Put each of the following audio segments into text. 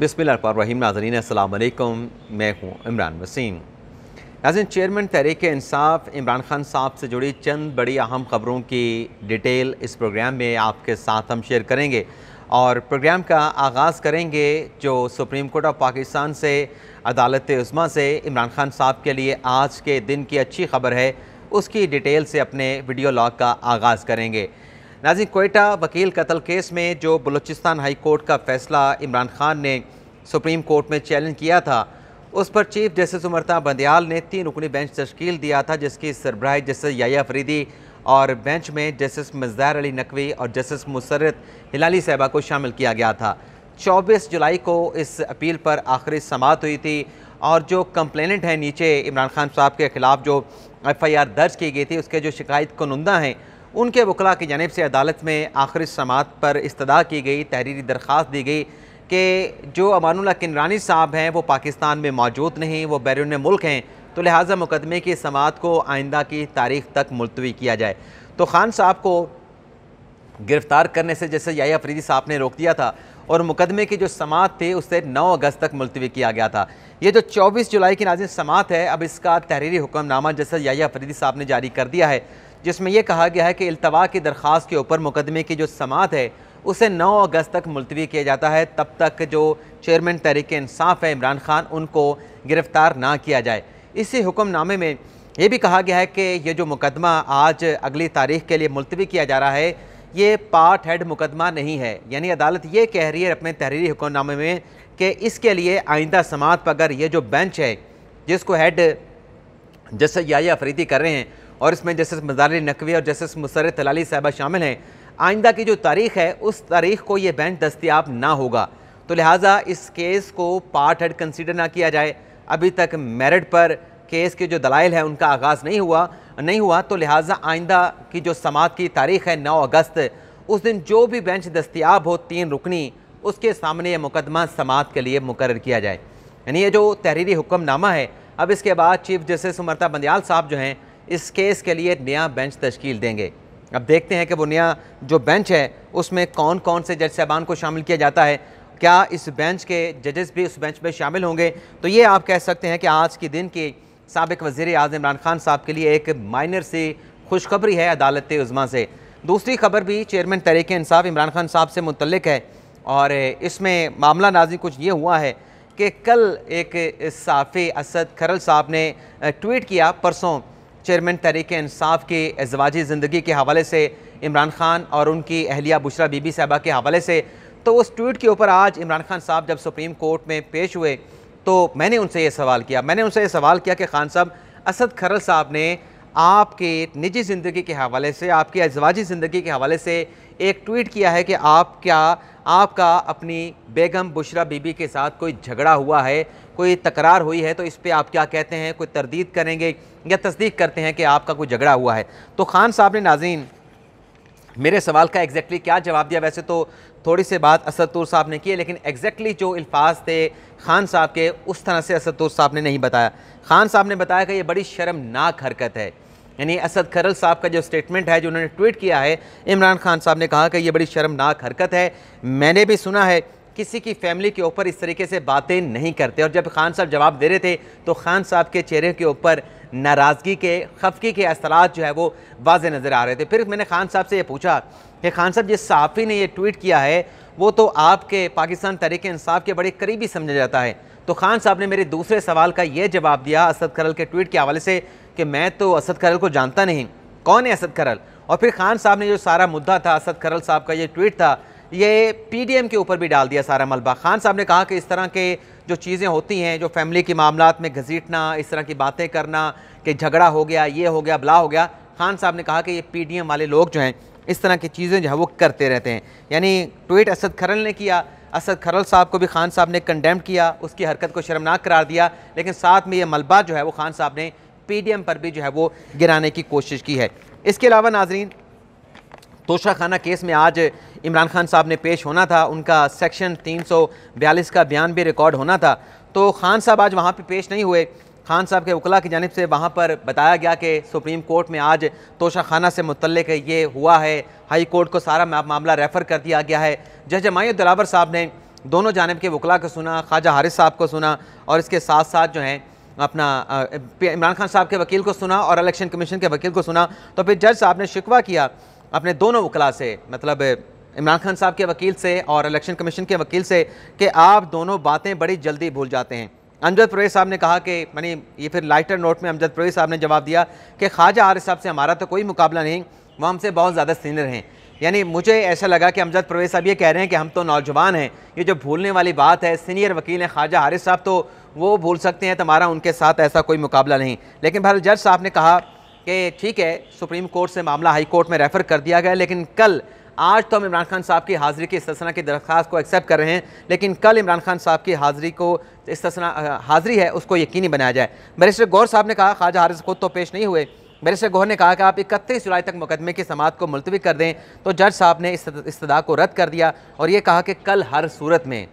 बिसमीम नाजरीन अल्लाम मैं हूँ इमरान वसीम नाजिन चेयरमैन तहरीक इंसाफ इमरान खान साहब से जुड़ी चंद बड़ी अहम खबरों की डिटेल इस प्रोग्राम में आपके साथ हम शेयर करेंगे और प्रोग्राम का आगाज़ करेंगे जो सुप्रीम कोर्ट ऑफ पाकिस्तान से अदालत उस्मा से इमरान खान साहब के लिए आज के दिन की अच्छी खबर है उसकी डिटेल से अपने वीडियो लॉग का आगाज़ करेंगे नाजिक कोयटा वकील कत्ल केस में जो बलूचिस्तान हाई कोर्ट का फैसला इमरान खान ने सुप्रीम कोर्ट में चैलेंज किया था उस पर चीफ जस्टिस उमरता बंदयाल ने तीन रुकनी बेंच तश्कील दिया था जिसकी सरबराह जस्टिस याया फरीदी और बेंच में जस्टिस मजदार अली नकवी और जस्टिस मुसरत हिलाली साहबा को शामिल किया गया था 24 जुलाई को इस अपील पर आखिरी समात हुई थी और जो कंप्लेनेंट हैं नीचे इमरान खान साहब के ख़िलाफ़ जो एफ़ आई आर दर्ज की गई थी उसके जो शिकायत कनंदा हैं उनके वकला की जानब से अदालत में आखिरी समात पर इस्तः की गई तहरीरी दरख्वास्त दी गई कि जो अमानुल्ला किनरानी साहब हैं वो पाकिस्तान में मौजूद नहीं वो बैरून मुल्क हैं तो लिहाजा मुकदमे की समात को आइंदा की तारीख तक मुलतवी किया जाए तो खान साहब को गिरफ़्तार करने से जैसे या अफरीदी साहब ने रोक दिया था और मुकदमे की जो समात थी उससे 9 अगस्त तक मुलतवी किया गया था ये जो 24 जुलाई की नाजिम समात है अब इसका तहरीरी हुक्मनामा जैसे या अफरीदी साहब ने जारी कर दिया है जिसमें यह कहा गया है कि अल्तवा की दरख्वास्त के ऊपर मुकदमे की जो समात है उसे 9 अगस्त तक मुलतवी किया जाता है तब तक जो चेयरमैन तहरीक इंसाफ है इमरान खान उनको गिरफ़्तार ना किया जाए इसी हुक्मनामे में ये भी कहा गया है कि ये जो मुकदमा आज अगली तारीख के लिए मुलतवी किया जा रहा है ये पार्ट हेड मुकदमा नहीं है यानी अदालत ये कह रही है अपने तहरीरी हुक्मनामे में कि इसके लिए आइंदा समात पर अगर ये जो बेंच है जिसको हेड जस्टिस या अफरीदी कर रहे हैं और इसमें जस्टिस मजार नकवी और जस्टिस मुसर तलाली साहबा शामिल हैं आइंदा की जो तारीख है उस तारीख को ये बेंच दस्तियाब ना होगा तो लिहाजा इस केस को पार्ट हेड कंसिडर ना किया जाए अभी तक मेरिट पर केस के जो दलाइल है उनका आगाज़ नहीं हुआ नहीं हुआ तो लिहाजा आइंदा की जो समात की तारीख है नौ अगस्त उस दिन जो भी बेंच दस्तियाब हो तीन रुकनी उसके सामने ये मुकदमा समात के लिए मुकर किया जाए यानी ये जो तहरीरी हुक्मनामा है अब इसके बाद चीफ जस्टिस उमरता बंदयाल साहब जो हैं इस केस के लिए नया बेंच तश्कील देंगे अब देखते हैं कि वो नया जो बेंच है उसमें कौन कौन से जज साहबान को शामिल किया जाता है क्या इस बेंच के जजेस भी उस बेंच में शामिल होंगे तो ये आप कह सकते हैं कि आज के दिन की सबक वज़ी अजम इमरान खान साहब के लिए एक माइनर सी खुशखबरी है अदालत उज़मा से दूसरी खबर भी चेयरमैन तहरीक इंसाफ इमरान खान साहब से मुतलक है और इसमें मामला नाजी कुछ ये हुआ है कि कल एक साफ़ी असद खरल साहब ने ट्वीट किया परसों चेयरमैन तरीक इंसाफ की एजवाजी ज़िंदगी के हवाले से इमरान खान और उनकी अहलिया बुशरा बीबी साहबा के हवाले से तो उस ट्वीट के ऊपर आज इमरान खान साहब जब सुप्रीम कोर्ट में पेश हुए तो मैंने उनसे ये सवाल किया मैंने उनसे ये सवाल किया कि खान साहब असद खरल साहब ने आपके निजी ज़िंदगी के हवाले से आपकी अजवाजी ज़िंदगी के हवाले से एक ट्वीट किया है कि आप क्या आपका अपनी बेगम बुशरा बीबी के साथ कोई झगड़ा हुआ है कोई तकरार हुई है तो इस पर आप क्या कहते हैं कोई तरदीद करेंगे या तस्दीक करते हैं कि आपका कोई झगड़ा हुआ है तो खान साहब ने नाजीन मेरे सवाल का एग्जैक्टली क्या जवाब दिया वैसे तो थोड़ी सी बात असदुर साहब ने की है लेकिन एग्जैक्टली जो अल्फाज थे खान साहब के उस तरह से असदुर साहब ने नहीं बताया खान साहब ने बताया कि ये बड़ी शर्मनाक हरकत है यानी असद खरल साहब का जो स्टेटमेंट है जो उन्होंने ट्वीट किया है इमरान खान साहब ने कहा कि ये बड़ी शर्मनाक हरकत है मैंने भी सुना है किसी की फैमिली के ऊपर इस तरीके से बातें नहीं करते और जब खान साहब जवाब दे रहे थे तो खान साहब के चेहरे के ऊपर नाराज़गी के खफकी के असरात जो है वो वाज नज़र आ रहे थे फिर मैंने खान साहब से ये पूछा कि खान साहब जिस सहाफ़ी ने ये ट्वीट किया है वो तो आपके पाकिस्तान तरीक़ानसाफ़ के बड़े करीबी समझा जाता है तो खान साहब ने मेरे दूसरे सवाल का ये जवाब दिया असद करल के ट्वीट के हवाले से कि मैं तो असद करल को जानता नहीं कौन है असद करल और फिर खान साहब ने जो सारा मुद्दा था असद करल साहब का ये ट्वीट था ये पीडीएम के ऊपर भी डाल दिया सारा मलबा खान साहब ने कहा कि इस तरह के जो चीज़ें होती हैं जो फैमिली के मामला में घसीटना इस तरह की बातें करना कि झगड़ा हो गया ये हो गया बला हो गया खान साहब ने कहा कि ये पीडीएम वाले लोग जो हैं इस तरह की चीज़ें जो है वो करते रहते हैं यानी ट्वीट असद खरल ने किया असद खरल साहब को भी खान साहब ने कंडेम किया उसकी हरकत को शर्मनाक करार दिया लेकिन साथ में ये मलबा जो है वो खान साहब ने एम पर भी जो है वो गिराने की कोशिश की है इसके अलावा नाजरीन तोशा खाना केस में आज इमरान खान साहब ने पेश होना था उनका सेक्शन 342 का बयान भी रिकॉर्ड होना था तो खान साहब आज वहाँ पे पेश नहीं हुए खान साहब के वकला की जानब से वहाँ पर बताया गया कि सुप्रीम कोर्ट में आज तोशाखाना से मुतलक ये हुआ है हाई कोर्ट को सारा मामला रेफ़र कर दिया गया है जज माई दिलावर साहब ने दोनों जानब के वकला को सुना ख्वाजा हारिस साहब को सुना और इसके साथ साथ जो है अपना इमरान खान साहब के वकील को सुना और इलेक्शन कमीशन के वकील को सुना तो फिर जज साहब ने शिकवा किया अपने दोनों वकला से मतलब इमरान खान साहब के वकील से और इलेक्शन कमीशन के वकील से कि आप दोनों बातें बड़ी जल्दी भूल जाते हैं अमजद परवेज साहब ने कहा कि मैंने ये फिर लाइटर नोट में अमजद परवेज साहब ने जवाब दिया कि ख्वाजा आर साहब से हमारा तो कोई मुकाबला नहीं वो हमसे बहुत ज़्यादा सीनियर हैं यानी मुझे ऐसा लगा कि अमजद परवेज साहब ये कह रहे हैं कि हम तो नौजवान हैं ये जो भूलने वाली बात है सीनियर वकील हैं ख्वाजा हारिस साहब तो वो भूल सकते हैं तुम्हारा उनके साथ ऐसा कोई मुकाबला नहीं लेकिन भारत जज साहब ने कहा कि ठीक है सुप्रीम कोर्ट से मामला हाई कोर्ट में रेफ़र कर दिया गया लेकिन कल आज तो हम इमरान खान साहब की हाज़िरी की इस की दरख्वास्त को एक्सेप्ट कर रहे हैं लेकिन कल इमरान खान साहब की हाज़िरी को इस्तना हाज़िरी है उसको यकीनी बनाया जाए बैरिस्टर गौर साहब ने कहा ख्वाजा हारिस खुद तो पेश नहीं हुए बैरिस्टर गौर ने कहा कि आप इकतीस जुलाई तक मुकदमे की समात को मुलतवी कर दें तो जज साहब ने इस इस्तदा को रद्द कर दिया और ये कहा कि कल हर सूरत में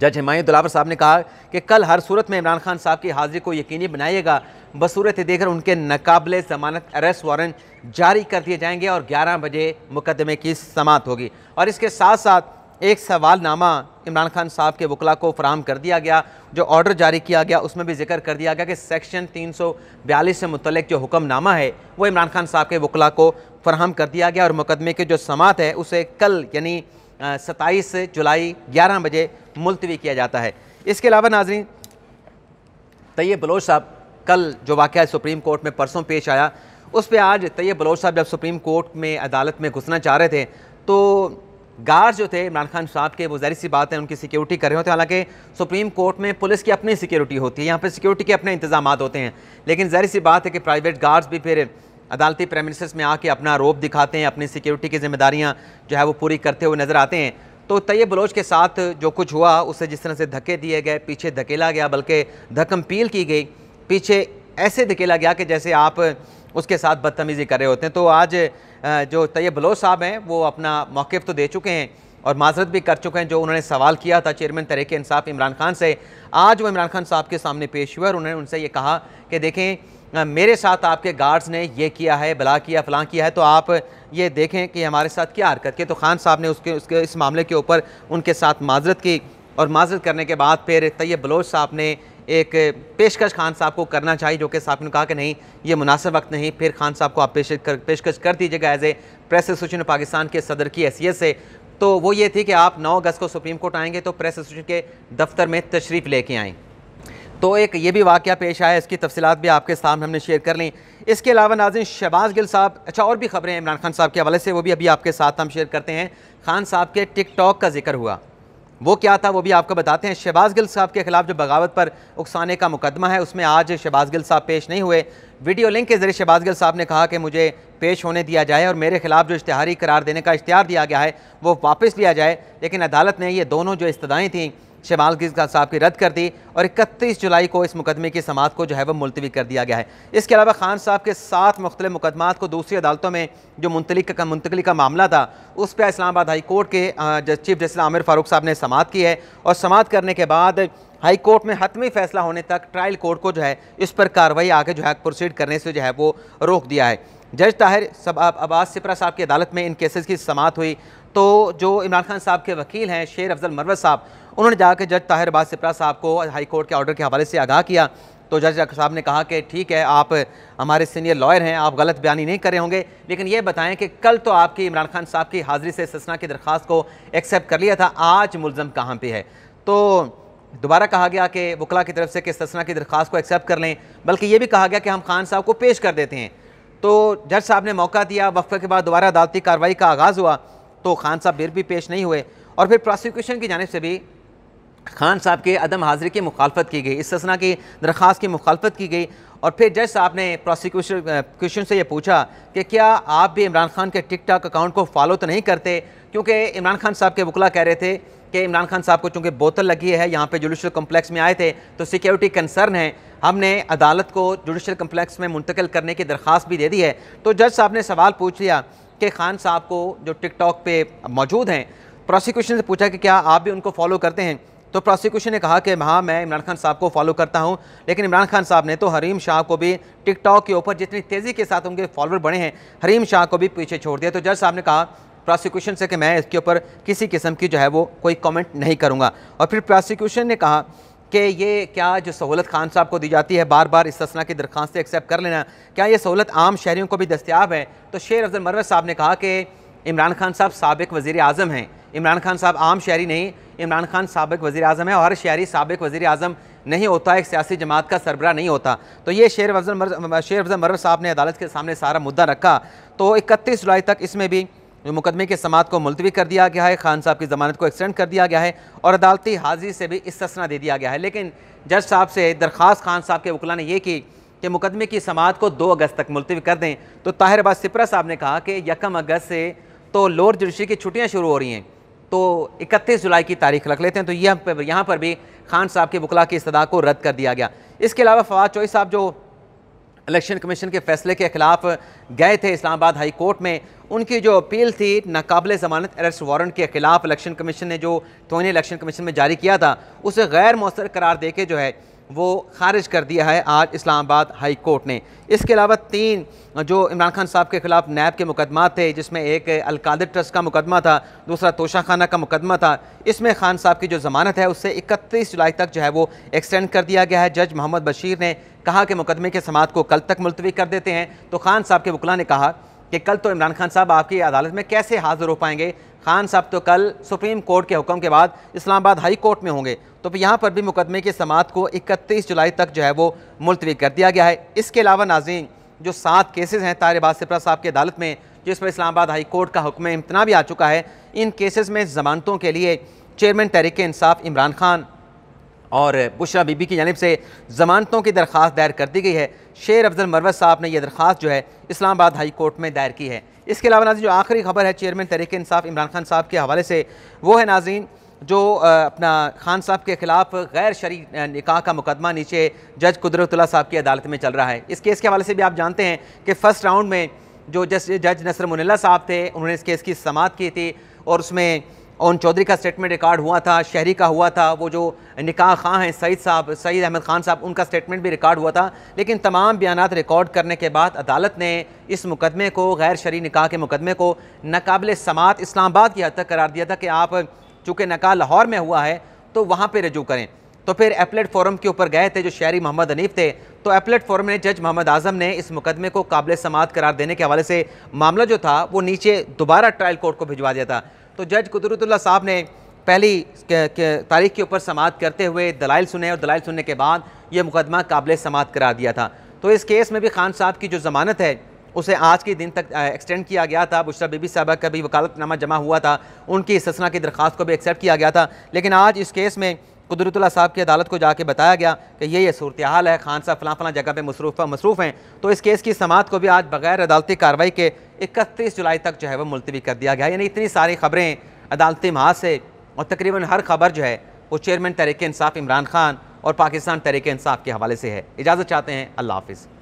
जज हमायूं दिलावर साहब ने कहा कि कल हर सूरत में इमरान खान साहब की हाजिरी को यकीनी बनाइएगा बसूरत देकर उनके नकाबले जमानत अरेस्ट वारंट जारी कर दिए जाएंगे और 11 बजे मुकदमे की समात होगी और इसके साथ साथ एक सवालनामा इमरान खान साहब के वकला को फ्राहम कर दिया गया जो ऑर्डर जारी किया गया उसमें भी जिक्र कर दिया गया कि सेक्शन 342 से मुतलक जो हुक्मनामा है वो इमरान खान साहब के वकला को फ्राहम कर दिया गया और मुकदमे की जो समात है उसे कल यानी सत्ताईस जुलाई ग्यारह बजे मुलतवी किया जाता है इसके अलावा नाजरीन तैयब बलोच साहब कल जो वाक़ सुप्रीम कोर्ट में परसों पेश आया उस पर आज तैयब बलोच साहब जब सुप्रीम कोर्ट में अदालत में घुसना चाह रहे थे तो गार्ड जो थे इमरान खान साहब के वो जहरी सी बात है उनकी सिक्योरिटी कर रहे होते हालांकि सुप्रीम कोर्ट में पुलिस की अपनी सिक्योरिटी होती है यहाँ पर सिक्योरिटी के अपने इंतजाम होते हैं लेकिन जाहिर सी बात है कि प्राइवेट गार्ड्स भी फिर अदालती प्राइम मिनिस्टर्स में आके अपना रोप दिखाते हैं अपनी सिक्योरिटी की जिम्मेदारियाँ जो है वो पूरी करते हुए नज़र आते हैं तो तैयब बलोच के साथ जो कुछ हुआ उसे जिस तरह से धक्के दिए गए पीछे धकेला गया बल्कि धकम पील की गई पीछे ऐसे धकेला गया कि जैसे आप उसके साथ बदतमीज़ी कर रहे होते हैं तो आज जो तैयब बलोच साहब हैं वो अपना मौक़ तो दे चुके हैं और माजरत भी कर चुके हैं जो उन्होंने सवाल किया था चेयरमैन तरीके इंसाफ इमरान खान से आज वो इमरान खान साहब के सामने पेश हुए और उन्होंने उनसे ये कहा कि देखें मेरे साथ आपके गार्ड्स ने ये किया है भला किया फलां किया है तो आप ये देखें कि हमारे साथ क्या हरकत की तो खान साहब ने उसके उसके इस मामले के ऊपर उनके साथ माजरत की और माजरत करने के बाद फिर तैयब बलोच साहब ने एक पेशकश खान साहब को करना चाहिए जो कि साहब ने कहा कि नहीं ये मुनासिब वक्त नहीं फिर खान साहब को आप पेश कर पेशकश कर दीजिएगा as a press association Pakistan के सदर की हैसियत से तो वो ये थी कि आप 9 अगस्त को सुप्रीम कोर्ट आएंगे तो प्रेस एसोसिएशन के दफ्तर में तशरीफ़ लेके आएँ तो एक ये भी वाक़ पेश आया इसकी तफसीत भी आपके सामने हमने शेयर कर ली इसके अलावा नाजिन शहबाज गिल साहब अच्छा और भी खबरें इमरान खान साहब के हवाले से वो भी अभी आपके साथ हम शेयर करते हैं खान साहब के टिकट का जिक्र हुआ वो क्या था वो भी आपको बताते हैं शहबाज गिल साहब के खिलाफ जो बगावत पर उकसाने का मुकदमा है उसमें आज शहबाज गिल साहब पेश नहीं हुए वीडियो लिंक के जरिए शहबाज गिल साहब ने कहा कि मुझे पेश होने दिया जाए और मेरे खिलाफ जो इश्तहारी करार देने का इश्तहार दिया गया है वो वापस लिया जाए लेकिन अदालत ने ये दोनों जो इस्तदाएँ थीं शमाल की साहब की रद्द कर दी और इकतीस जुलाई को इस मुकदमे की समात को जो है वह मुलतवी कर दिया गया है इसके अलावा खान साहब के साथ मुख्तलि मुकदमात को दूसरी अदालतों में जो मुंतलिक का मुंतकली का मामला था उस पर इस्लामाबाद हाई कोर्ट के चीफ जस्टिस आमिर फारूक साहब ने समात की है और समात करने के बाद हाई कोर्ट में हतमी फैसला होने तक ट्रायल कोर्ट को जो है इस पर कार्रवाई आगे जो है प्रोसीड करने से जो है वो रोक दिया है जज ताहिर सब अब्बास सिपरा साहब की अदालत में इन केसेस की समात हुई तो जो इमरान खान साहब के वकील हैं शेर अफजल मरवत साहब उन्होंने जाकर जज ताहिर अब्बास सिपरा साहब को हाई कोर्ट के ऑर्डर के हवाले से आगाह किया तो जज साहब ने कहा कि ठीक है आप हमारे सीनियर लॉयर हैं आप गलत बयानी नहीं करे होंगे लेकिन ये बताएं कि कल तो आपकी इमरान खान साहब की हाजिरी से ससना की दरख्वास्त को एक्सेप्ट कर लिया था आज मुलम कहाँ पर है तो दोबारा कहा गया कि वकला की तरफ से कि ससना की दरख्वास्त को एक्सेप्ट कर लें बल्कि ये भी कहा गया कि हम खान साहब को पेश कर देते हैं तो जज साहब ने मौका दिया वक्फे के बाद दोबारा अदालती कार्रवाई का आगाज़ हुआ तो खान साहब फिर भी पेश नहीं हुए और फिर प्रोसिक्यूशन की जानब से भी खान साहब के अदम हाजिरी की मुखालफत की गई इस ससना की दरख्वास्त की मुखालफत की गई और फिर जज साहब ने प्रोसिक्यूशन क्वेश्चन से ये पूछा कि क्या आप भी इमरान खान के टिक अकाउंट को फॉलो तो नहीं करते क्योंकि इमरान खान साहब के वकला कह रहे थे कि इमरान खान साहब को चूँकि बोतल लगी है यहाँ पे जुडिशल कम्प्लेक्स में आए थे तो सिक्योरिटी कंसर्न है हमने अदालत को जुडिशल कम्प्लेक्स में मुंतकिल करने की दरख्वास्त भी दे दी है तो जज साहब ने सवाल पूछ लिया के खान साहब को जो टिकटॉक पे मौजूद हैं प्रोसिक्यूशन से पूछा कि क्या आप भी उनको फॉलो करते हैं तो प्रोसिक्यूशन ने कहा कि हाँ मैं इमरान खान साहब को फॉलो करता हूँ लेकिन इमरान खान साहब ने तो हरीम शाह को भी टिकटॉक के ऊपर जितनी तेज़ी के साथ उनके फॉलोअर बढ़े हैं हरीम शाह को भी पीछे छोड़ दिया तो जज साहब ने कहा प्रोसिक्यूशन से कि मैं इसके ऊपर किसी किस्म की जो है वो कोई कमेंट नहीं करूँगा और फिर प्रोसिक्यूशन ने कहा कि ये क्या जो सहूलत खान साहब को दी जाती है बार बार इस इसना की दरख्वास्तें एक्सेप्ट कर लेना क्या ये सहूलत आम शहरीों को भी दस्तियाब है तो शेर अफजल मरव साहब ने कहा कि इमरान खान साहब सबक वज़ी अजम हैं इमरान खान साहब आम शहरी नहीं इमरान खान सबक वज़ी अजम है और हर शहरी सबक वज़ी अजम नहीं होता एक सियासी जमात का सरबरा नहीं होता तो ये शेर अफजल शेर अफजल मरव साहब ने अदालत के सामने सारा मुद्दा रखा तो इकतीस जुलाई तक इसमें भी मुकदमे की समात को मुलतवी कर दिया गया है खान साहब की ज़मानत को एक्सटेंड कर दिया गया है और अदालती हाजिरी से भी ससना दे दिया गया है लेकिन जज साहब से दरख्वास्त खान साहब के वकला ने यह की कि मुकदमे की समात को दो अगस्त तक मुलतवी कर दें तो ताहिर अब्बास सिपरा साहब ने कहा कि यकम अगस्त से तो लोअर जुडिशरी की छुट्टियाँ शुरू हो रही हैं तो 31 जुलाई की तारीख रख लेते हैं तो यह यहाँ पर भी खान साहब के वकला की इस्तः को रद्द कर दिया गया इसके अलावा फवाद चौई साहब जो इलेक्शन कमीशन के फैसले के खिलाफ गए थे इस्लामाबाद हाई कोर्ट में उनकी जो अपील थी नाकबिल ज़मानत अरेस्ट वारंट के खिलाफ इलेक्शन कमीशन ने जो तोहनी इलेक्शन कमीशन में जारी किया था उसे गैर मौसर करार दे के जो है वो खारिज कर दिया है आज इस्लामाबाद हाई कोर्ट ने इसके अलावा तीन जो इमरान खान साहब के ख़िलाफ़ नैब के मुकदमा थे जिसमें एक अलकाद ट्रस्ट का मुकदमा था दूसरा तोशा खाना का मुकदमा था इसमें खान साहब की जो ज़मानत है उससे 31 जुलाई तक जो है वो एक्सटेंड कर दिया गया है जज मोहम्मद बशीर ने कहा कि मुकदमे के समात को कल तक मुलतवी कर देते हैं तो खान साहब के वकला ने कहा कि कल तो इमरान खान साहब आपकी अदालत में कैसे हाज़िर हो पाएंगे खान साहब तो कल सुप्रीम कोर्ट के हुक्म के बाद इस्लामाबाद हाई कोर्ट में होंगे तो यहाँ पर भी मुकदमे के समात को इकतीस जुलाई तक जो है वो मुलतवी कर दिया गया है इसके अलावा नाजीन जो सात केसेज हैं तारबाज सिपरा साहब की अदालत में जिस पर इस्लामाबाद हाई कोर्ट का हुक्म इम्तना भी आ चुका है इन केसेस में ज़मानतों के लिए चेयरमैन तहरीक इंसाफ इमरान खान और बुशरा बीबी की जानब से ज़मानतों की दरख्वास्त दायर कर दी गई है शेर अफजल मरवत साहब ने यह दरख्वास्त जो है इस्लामाबाद हाई कोर्ट में दायर की है इसके अलावा नाजी जो आखिरी खबर है चेयरमैन तहरीक इंसाफ इमरान खान साहब के हवाले से वो है नाजीन जो अपना खान साहब के ख़िलाफ़ गैर शरी निकाह का मुकदमा नीचे जज कुदरतुल्ला साहब की अदालत में चल रहा है इस केस के हवाले से भी आप जानते हैं कि फ़र्स्ट राउंड में जो जस जज नसर मुनिल्ला साहब थे उन्होंने इस केस की समात की थी और उसमें ओन चौधरी का स्टेटमेंट रिकॉर्ड हुआ था शहरी का हुआ था वो जो निकाह खां हैं सईद साहब सईद अहमद ख़ान साहब उनका स्टेटमेंट भी रिकॉर्ड हुआ था लेकिन तमाम बयान रिकॉर्ड करने के बाद अदालत ने इस मुकदमे को गैर शरी निकाह के मुकदमे को नाकबिल समात इस्लामाबाद की हद तक करार दिया था कि आप चूँकि नका लाहौर में हुआ है तो वहाँ पर रजू करें तो फिर एपलेट फोरम के ऊपर गए थे जो शहरी मोहम्मद अनीफ थे तो एपलेट फोरम ने जज मोहम्मद आजम ने इस मुकदमे को काबिल समात करार देने के हवाले से मामला जो था वो नीचे दोबारा ट्रायल कोर्ट को भिजवा दिया था तो जज कुदरतुल्ला साहब ने पहली तारीख के ऊपर समात करते हुए दलाइल सुने और दलाइल सुनने के बाद ये मुकदमा काबिल समात करार दिया था तो इस केस में भी खान साहब की जो ज़मानत है उसे आज के दिन तक एक्सटेंड किया गया था बुशरा बीबी साहबा का भी वकालतनामा जमा हुआ था उनकी इसना की दरख्वास्त को भी एक्सेप्ट किया गया था लेकिन आज इस केस में कुदरतुल्ला साहब की अदालत को जाके बताया गया कि ये ये सूरत हाल है खान साहब फ़लाँ फ़लाँ जगह पर मसरूफ़ मसरूफ़ हैं तो इस केस की समात को भी आज बगैर अदालती कार्रवाई के इकतीस जुलाई तक जो है वह मुलतवी कर दिया गया यानी इतनी सारी खबरें अदालती महाज से और तकरीबन हर खबर जो है वो चेयरमैन तरीक़ानसाफ़ इमरान खान और पाकिस्तान तरीक़ानसाफ़ के हवाले से है इजाज़त चाहते हैं अल्लाह हाफिज़